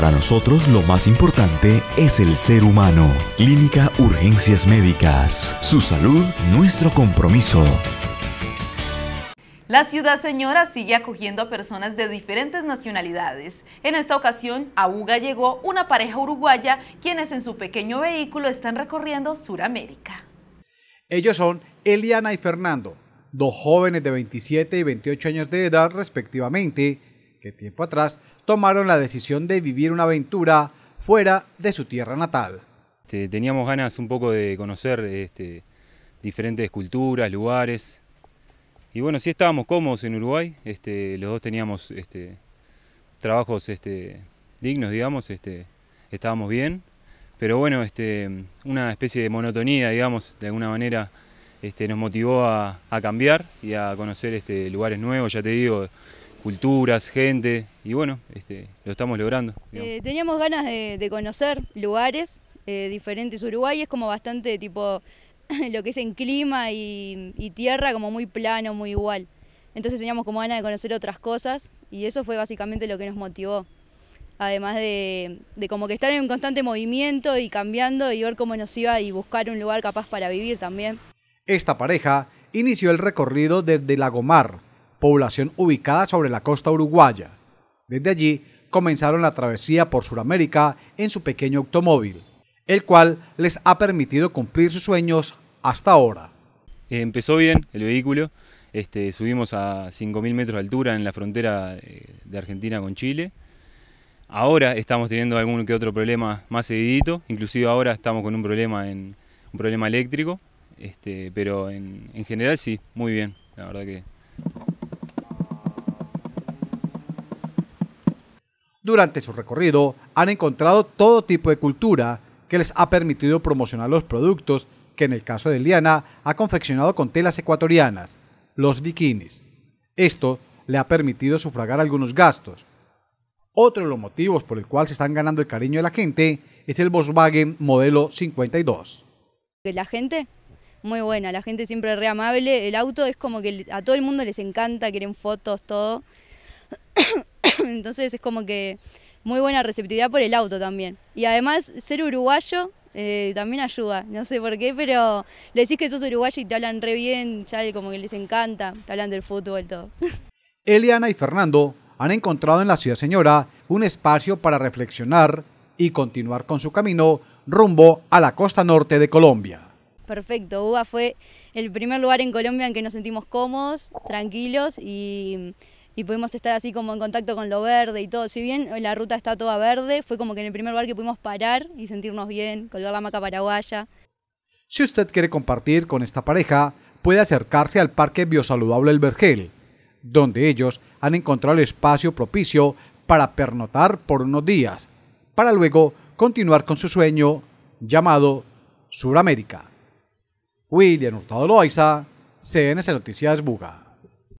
Para nosotros lo más importante es el ser humano. Clínica Urgencias Médicas. Su salud, nuestro compromiso. La ciudad señora sigue acogiendo a personas de diferentes nacionalidades. En esta ocasión, a Uga llegó una pareja uruguaya quienes en su pequeño vehículo están recorriendo Suramérica. Ellos son Eliana y Fernando, dos jóvenes de 27 y 28 años de edad respectivamente, que tiempo atrás tomaron la decisión de vivir una aventura fuera de su tierra natal. teníamos ganas un poco de conocer este, diferentes culturas, lugares. Y bueno, sí estábamos cómodos en Uruguay, este, los dos teníamos este, trabajos este, dignos, digamos, este, estábamos bien, pero bueno, una especie de monotonía, digamos, de alguna manera nos motivó a, a cambiar y a conocer lugares nuevos, ya te digo, culturas, gente, y bueno, este, lo estamos logrando. Eh, teníamos ganas de, conocer lugares eh, diferentes. Uruguay es como bastante tipo lo que es en clima y, tierra, como muy plano, muy igual. Entonces teníamos como ganas de conocer otras cosas y eso fue básicamente lo que nos motivó. Además de, como que estar en un constante movimiento y cambiando y ver cómo nos iba y buscar un lugar capaz para vivir también. Esta pareja inició el recorrido desde Lagomar, población ubicada sobre la costa uruguaya. Desde allí comenzaron la travesía por Sudamérica en su pequeño automóvil, el cual les ha permitido cumplir sus sueños hasta ahora. Eh, empezó bien el vehículo, este, subimos a 5.000 metros de altura en la frontera eh, de Argentina con Chile. Ahora estamos teniendo algún que otro problema más seguidito, inclusive ahora estamos con un problema, en, un problema eléctrico, este, pero en general sí, muy bien, la verdad que Durante su recorrido han encontrado todo tipo de cultura que les ha permitido promocionar los productos que en el caso de Liana ha confeccionado con telas ecuatorianas, los bikinis. Esto le ha permitido sufragar algunos gastos. Otro de los motivos por el cual se están ganando el cariño de la gente es el Volkswagen modelo 52. La gente muy buena, la gente siempre es re amable, el auto es como que a todo el mundo les encanta, quieren fotos, todo entonces es como que muy buena receptividad por el auto también. Y además ser uruguayo eh, también ayuda, no sé por qué, pero le decís que sos uruguayo y te hablan re bien, ya como que les encanta, te hablan del fútbol, todo. Eliana y Fernando han encontrado en la ciudad señora un espacio para reflexionar y continuar con su camino rumbo a la costa norte de Colombia. Perfecto, UBA fue el primer lugar en Colombia en que nos sentimos cómodos, tranquilos y y pudimos estar así como en contacto con lo verde y todo. Si bien la ruta está toda verde, fue como que en el primer bar que pudimos parar y sentirnos bien, colgar la maca paraguaya. Si usted quiere compartir con esta pareja, puede acercarse al Parque Biosaludable El Vergel, donde ellos han encontrado el espacio propicio para pernotar por unos días, para luego continuar con su sueño llamado Suramérica. William Hurtado Loaiza, CNC Noticias Buga.